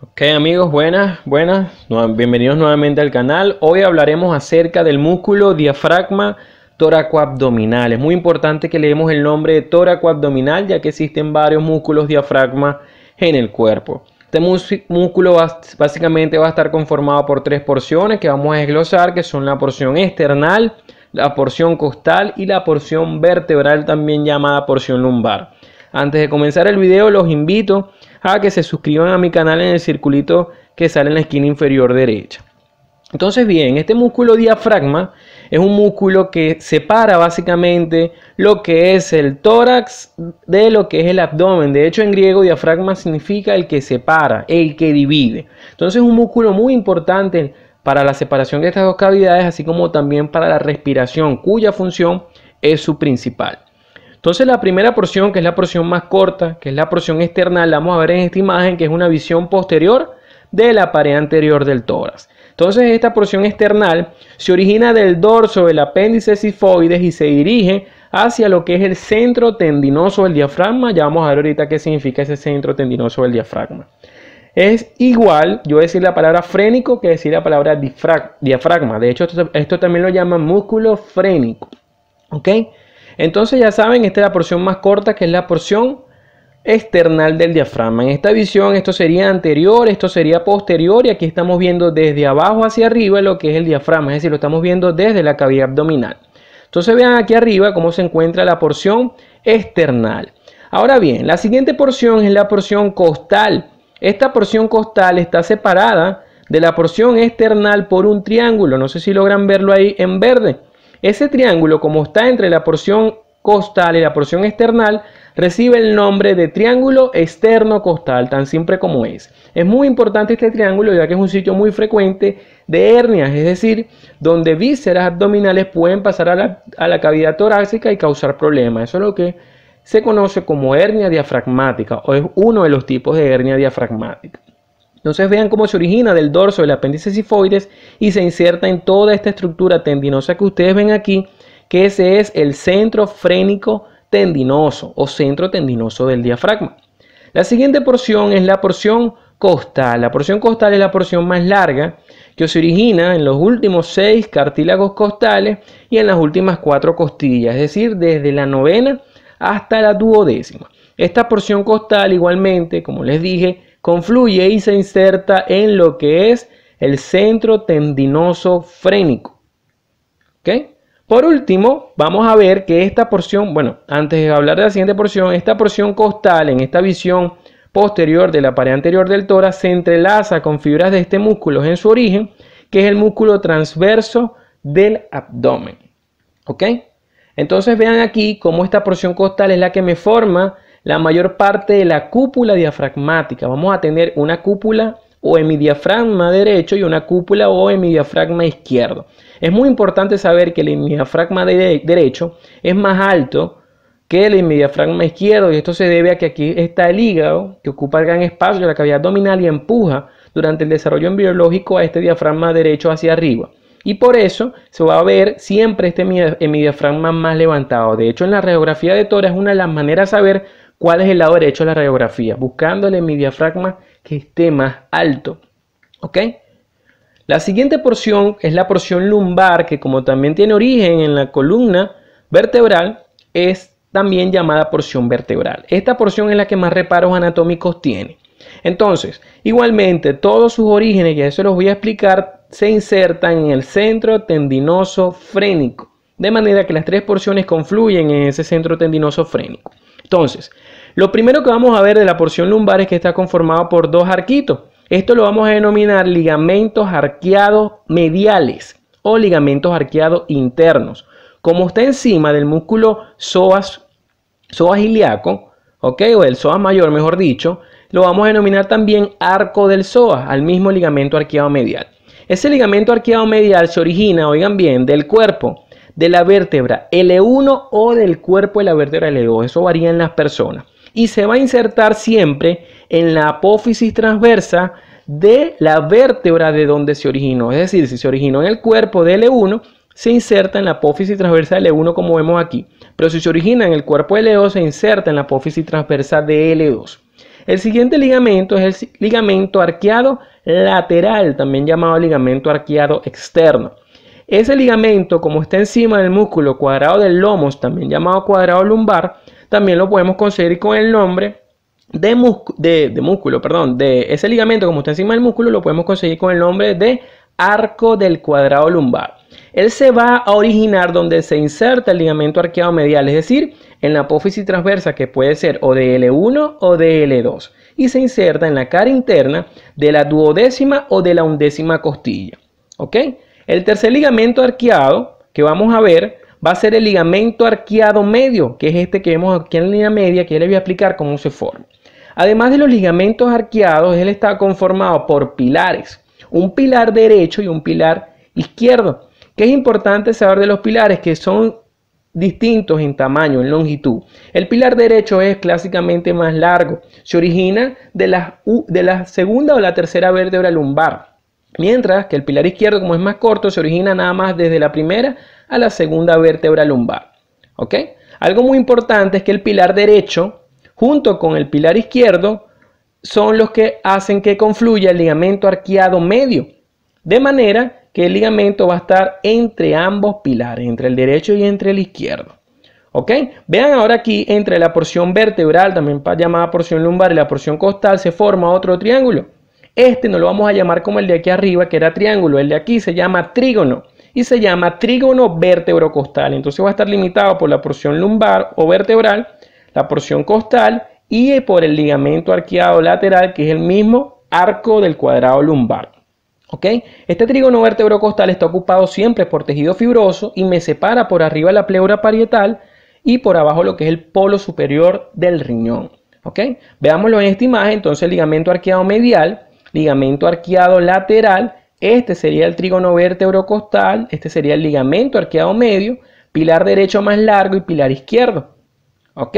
Ok amigos, buenas, buenas, bienvenidos nuevamente al canal. Hoy hablaremos acerca del músculo diafragma toracoabdominal. Es muy importante que leemos el nombre de toracoabdominal ya que existen varios músculos diafragma en el cuerpo. Este músculo básicamente va a estar conformado por tres porciones que vamos a desglosar, que son la porción external, la porción costal y la porción vertebral también llamada porción lumbar. Antes de comenzar el video los invito a a que se suscriban a mi canal en el circulito que sale en la esquina inferior derecha. Entonces bien, este músculo diafragma es un músculo que separa básicamente lo que es el tórax de lo que es el abdomen. De hecho, en griego diafragma significa el que separa, el que divide. Entonces es un músculo muy importante para la separación de estas dos cavidades, así como también para la respiración, cuya función es su principal. Entonces la primera porción, que es la porción más corta, que es la porción externa, la vamos a ver en esta imagen, que es una visión posterior de la pared anterior del tórax. Entonces esta porción externa se origina del dorso del apéndice sifoides y se dirige hacia lo que es el centro tendinoso del diafragma. Ya vamos a ver ahorita qué significa ese centro tendinoso del diafragma. Es igual, yo voy a decir la palabra frénico que decir la palabra diafragma. De hecho, esto, también lo llaman músculo frénico. ¿Ok? Entonces ya saben, esta es la porción más corta que es la porción external del diafragma. En esta visión esto sería anterior, esto sería posterior y aquí estamos viendo desde abajo hacia arriba lo que es el diafragma, es decir, lo estamos viendo desde la cavidad abdominal. Entonces vean aquí arriba cómo se encuentra la porción external. Ahora bien, la siguiente porción es la porción costal. Esta porción costal está separada de la porción external por un triángulo. No sé si logran verlo ahí en verde. Ese triángulo, como está entre la porción costal y la porción externa, recibe el nombre de triángulo externo costal, tan simple como es. Es muy importante este triángulo ya que es un sitio muy frecuente de hernias, es decir, donde vísceras abdominales pueden pasar a la, a la cavidad torácica y causar problemas. Eso es lo que se conoce como hernia diafragmática o es uno de los tipos de hernia diafragmática. Entonces vean cómo se origina del dorso del apéndice sifoides y se inserta en toda esta estructura tendinosa que ustedes ven aquí, que ese es el centro frénico tendinoso o centro tendinoso del diafragma. La siguiente porción es la porción costal. La porción costal es la porción más larga que se origina en los últimos seis cartílagos costales y en las últimas cuatro costillas, es decir, desde la novena hasta la duodécima. Esta porción costal igualmente, como les dije, confluye y se inserta en lo que es el centro tendinoso frénico. Por último, vamos a ver que esta porción, bueno, antes de hablar de la siguiente porción, esta porción costal en esta visión posterior de la pared anterior del tórax se entrelaza con fibras de este músculo en su origen, que es el músculo transverso del abdomen. ¿Ok? Entonces vean aquí cómo esta porción costal es la que me forma la mayor parte de la cúpula diafragmática. Vamos a tener una cúpula o hemidiafragma derecho y una cúpula o hemidiafragma izquierdo. Es muy importante saber que el hemidiafragma derecho es más alto que el hemidiafragma izquierdo y esto se debe a que aquí está el hígado que ocupa el gran espacio de la cavidad abdominal y empuja durante el desarrollo embriológico a este diafragma derecho hacia arriba. Y por eso se va a ver siempre este hemidiafragma más levantado. De hecho, en la radiografía de tora es una de las maneras de saber cuál es el lado derecho de la radiografía, buscándole mi diafragma que esté más alto. ¿Ok? La siguiente porción es la porción lumbar, que como también tiene origen en la columna vertebral, es también llamada porción vertebral. Esta porción es la que más reparos anatómicos tiene. Entonces, igualmente, todos sus orígenes, y eso los voy a explicar, se insertan en el centro tendinoso frénico, de manera que las tres porciones confluyen en ese centro tendinoso frénico. Entonces, lo primero que vamos a ver de la porción lumbar es que está conformado por dos arquitos. Esto lo vamos a denominar ligamentos arqueados mediales o ligamentos arqueados internos. Como está encima del músculo psoas, psoas ilíaco, ok, o el psoas mayor, mejor dicho, lo vamos a denominar también arco del psoas, al mismo ligamento arqueado medial. Ese ligamento arqueado medial se origina, oigan bien, del cuerpo de la vértebra L1 e o del cuerpo de la vértebra L2. E Eso varía en las personas. Y se va a insertar siempre en la apófisis transversa de la vértebra de donde se originó. Es decir, si se originó en el cuerpo de L1, e se inserta en la apófisis transversa de L1 como vemos aquí. Pero si se origina en el cuerpo de L2, se inserta en la apófisis transversa de L2. El siguiente ligamento es el ligamento arqueado lateral, también llamado ligamento arqueado externo. Ese ligamento, como está encima del músculo cuadrado del lomos, también llamado cuadrado lumbar, también lo podemos conseguir con el nombre de, de, músculo, perdón, de ese ligamento como está encima del músculo, lo podemos conseguir con el nombre de arco del cuadrado lumbar. Él se va a originar donde se inserta el ligamento arqueado medial, es decir, en la apófisis transversa que puede ser o de L1 o de L2 y se inserta en la cara interna de la duodécima o de la undécima costilla. ¿Ok? El tercer ligamento arqueado que vamos a ver va a ser el ligamento arqueado medio, que es este que vemos aquí en la línea media, que ya les voy a explicar cómo se forma. Además de los ligamentos arqueados, él está conformado por pilares, un pilar derecho y un pilar izquierdo. Que es importante saber de los pilares que son distintos en tamaño, en longitud. El pilar derecho es clásicamente más largo, se origina de de la segunda o la tercera vértebra lumbar. Mientras que el pilar izquierdo, como es más corto, se origina nada más desde la primera a la segunda vértebra lumbar. ¿Ok? Algo muy importante es que el pilar derecho, junto con el pilar izquierdo, son los que hacen que confluya el ligamento arqueado medio. De manera que el ligamento va a estar entre ambos pilares, entre el derecho y entre el izquierdo. ¿Ok? Vean ahora aquí, entre la porción vertebral, también llamada porción lumbar, y la porción costal, se forma otro triángulo este no lo vamos a llamar como el de aquí arriba, que era triángulo. El de aquí se llama trígono y se llama trígono vértebro-costal. Entonces va a estar limitado por la porción lumbar o vertebral, la porción costal y por el ligamento arqueado lateral, que es el mismo arco del cuadrado lumbar. ¿OK? Este trígono vértebro-costal está ocupado siempre por tejido fibroso y me separa por arriba la pleura parietal y por abajo lo que es el polo superior del riñón. ¿OK? Veámoslo en esta imagen, entonces el ligamento arqueado medial ligamento arqueado lateral, este sería el trígono vertebrocostal, este sería el ligamento arqueado medio, pilar derecho más largo y pilar izquierdo. ¿Ok?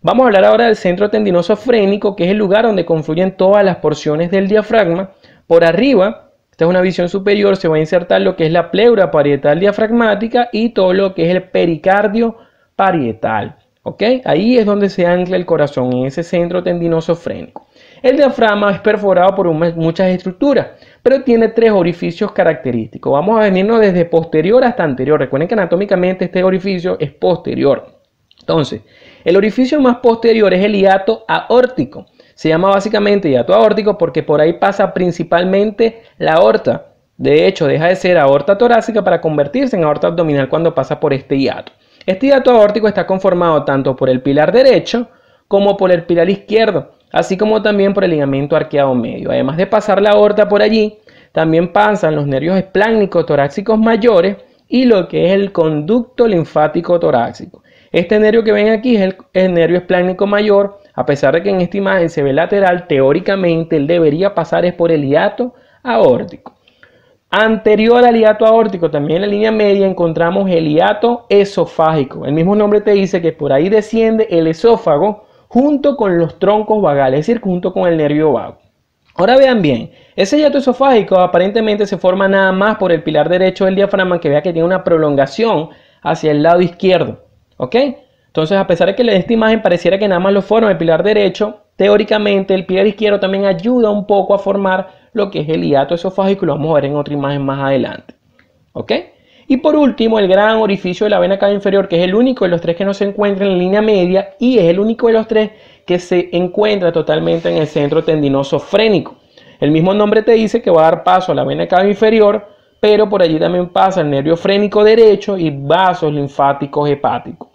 Vamos a hablar ahora del centro tendinoso frénico, que es el lugar donde confluyen todas las porciones del diafragma. Por arriba, esta es una visión superior, se va a insertar lo que es la pleura parietal diafragmática y todo lo que es el pericardio parietal. ¿Ok? Ahí es donde se ancla el corazón, en ese centro tendinoso frénico. El diafragma es perforado por muchas estructuras, pero tiene tres orificios característicos. Vamos a venirnos desde posterior hasta anterior. Recuerden que anatómicamente este orificio es posterior. Entonces, el orificio más posterior es el hiato aórtico. Se llama básicamente hiato aórtico porque por ahí pasa principalmente la aorta. De hecho, deja de ser aorta torácica para convertirse en aorta abdominal cuando pasa por este hiato. Este hiato aórtico está conformado tanto por el pilar derecho como por el pilar izquierdo así como también por el ligamento arqueado medio. Además de pasar la aorta por allí, también pasan los nervios esplánicos torácicos mayores y lo que es el conducto linfático torácico. Este nervio que ven aquí es el, nervio esplánico mayor, a pesar de que en esta imagen se ve lateral, teóricamente él debería pasar es por el hiato aórtico. Anterior al hiato aórtico, también en la línea media, encontramos el hiato esofágico. El mismo nombre te dice que por ahí desciende el esófago junto con los troncos vagales, es decir, junto con el nervio vago. Ahora vean bien, ese hiato esofágico aparentemente se forma nada más por el pilar derecho del diafragma que vea que tiene una prolongación hacia el lado izquierdo. ¿Ok? Entonces, a pesar de que esta imagen pareciera que nada más lo forma el pilar derecho, teóricamente el pilar izquierdo también ayuda un poco a formar lo que es el hiato esofágico lo vamos a ver en otra imagen más adelante. ¿Ok? Y por último, el gran orificio de la vena cava inferior, que es el único de los tres que no se encuentra en la línea media y es el único de los tres que se encuentra totalmente en el centro tendinoso frénico. El mismo nombre te dice que va a dar paso a la vena cava inferior, pero por allí también pasa el nervio frénico derecho y vasos linfáticos hepáticos.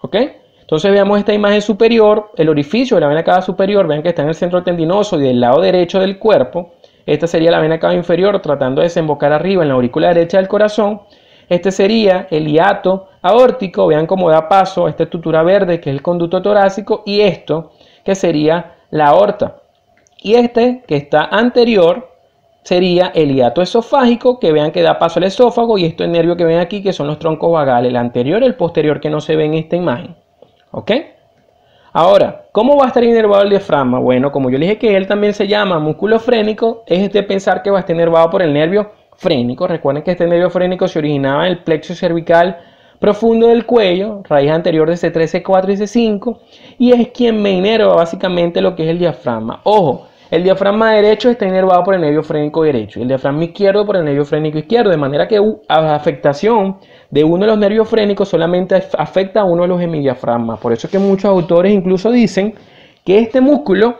¿Ok? Entonces veamos esta imagen superior, el orificio de la vena cava superior, vean que está en el centro tendinoso y del lado derecho del cuerpo. Esta sería la vena cava inferior tratando de desembocar arriba en la aurícula derecha del corazón este sería el hiato aórtico, vean cómo da paso a esta estructura verde que es el conducto torácico y esto que sería la aorta. Y este que está anterior sería el hiato esofágico, que vean que da paso al esófago y esto el nervio que ven aquí que son los troncos vagales, el anterior y el posterior que no se ve en esta imagen. ¿Ok? Ahora, ¿cómo va a estar inervado el diafragma? Bueno, como yo le dije que él también se llama músculo frénico, es de pensar que va a estar inervado por el nervio frénico. Recuerden que este nervio frénico se originaba en el plexo cervical profundo del cuello, raíz anterior de C3, C4 y C5, y es quien me inerva básicamente lo que es el diafragma. Ojo, el diafragma derecho está inervado por el nervio frénico derecho y el diafragma izquierdo por el nervio frénico izquierdo, de manera que la afectación de uno de los nervios frénicos solamente afecta a uno de los hemidiafragmas. Por eso es que muchos autores incluso dicen que este músculo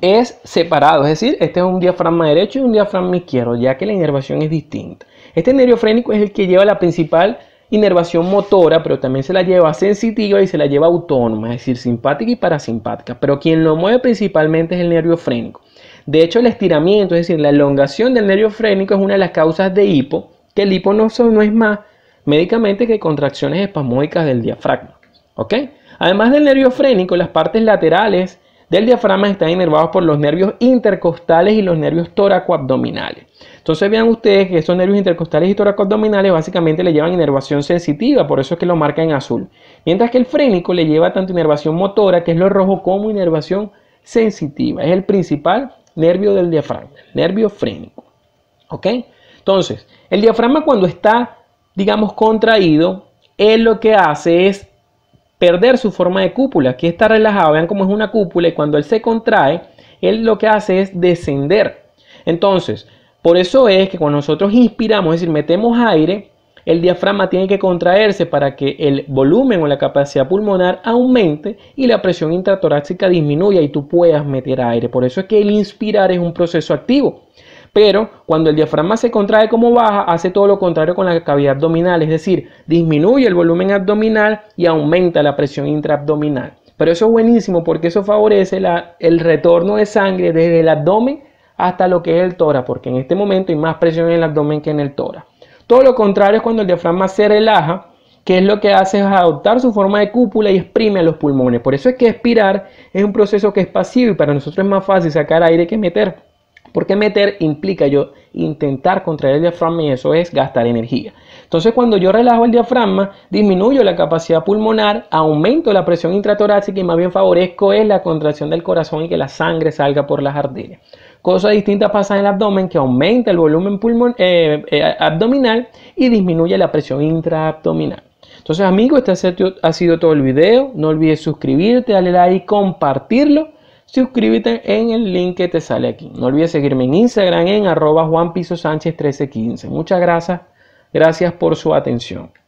es separado, es decir, este es un diafragma derecho y un diafragma izquierdo, ya que la inervación es distinta. Este nervio frénico es el que lleva la principal inervación motora, pero también se la lleva sensitiva y se la lleva autónoma, es decir, simpática y parasimpática. Pero quien lo mueve principalmente es el nervio frénico. De hecho, el estiramiento, es decir, la elongación del nervio frénico es una de las causas de hipo, que el hipo no, es más médicamente que contracciones espasmódicas del diafragma. ¿Ok? Además del nervio frénico, las partes laterales del diafragma están inervados por los nervios intercostales y los nervios toracoabdominales. Entonces vean ustedes que esos nervios intercostales y toracoabdominales básicamente le llevan inervación sensitiva, por eso es que lo marca en azul. Mientras que el frénico le lleva tanto inervación motora, que es lo rojo, como inervación sensitiva. Es el principal nervio del diafragma, nervio frénico. ¿Ok? Entonces, el diafragma cuando está, digamos, contraído, él lo que hace es perder su forma de cúpula. Aquí está relajado, vean cómo es una cúpula y cuando él se contrae, él lo que hace es descender. Entonces, por eso es que cuando nosotros inspiramos, es decir, metemos aire, el diafragma tiene que contraerse para que el volumen o la capacidad pulmonar aumente y la presión intratorácica disminuya y tú puedas meter aire. Por eso es que el inspirar es un proceso activo. Pero cuando el diafragma se contrae como baja, hace todo lo contrario con la cavidad abdominal, es decir, disminuye el volumen abdominal y aumenta la presión intraabdominal. Pero eso es buenísimo porque eso favorece el retorno de sangre desde el abdomen hasta lo que es el tórax, porque en este momento hay más presión en el abdomen que en el tórax. Todo lo contrario es cuando el diafragma se relaja, que es lo que hace es adoptar su forma de cúpula y exprime a los pulmones. Por eso es que expirar es un proceso que es pasivo y para nosotros es más fácil sacar aire que meter. Porque meter implica yo intentar contraer el diafragma y eso es gastar energía. Entonces cuando yo relajo el diafragma, disminuyo la capacidad pulmonar, aumento la presión intratorácica y más bien favorezco es la contracción del corazón y que la sangre salga por las arterias. Cosas distintas pasan en el abdomen que aumenta el volumen eh, eh, abdominal y disminuye la presión intraabdominal. Entonces amigos, este ha sido todo el video. No olvides suscribirte, darle like, y compartirlo suscríbete en el link que te sale aquí. No olvides seguirme en Instagram en arroba sánchez 1315 Muchas gracias. Gracias por su atención.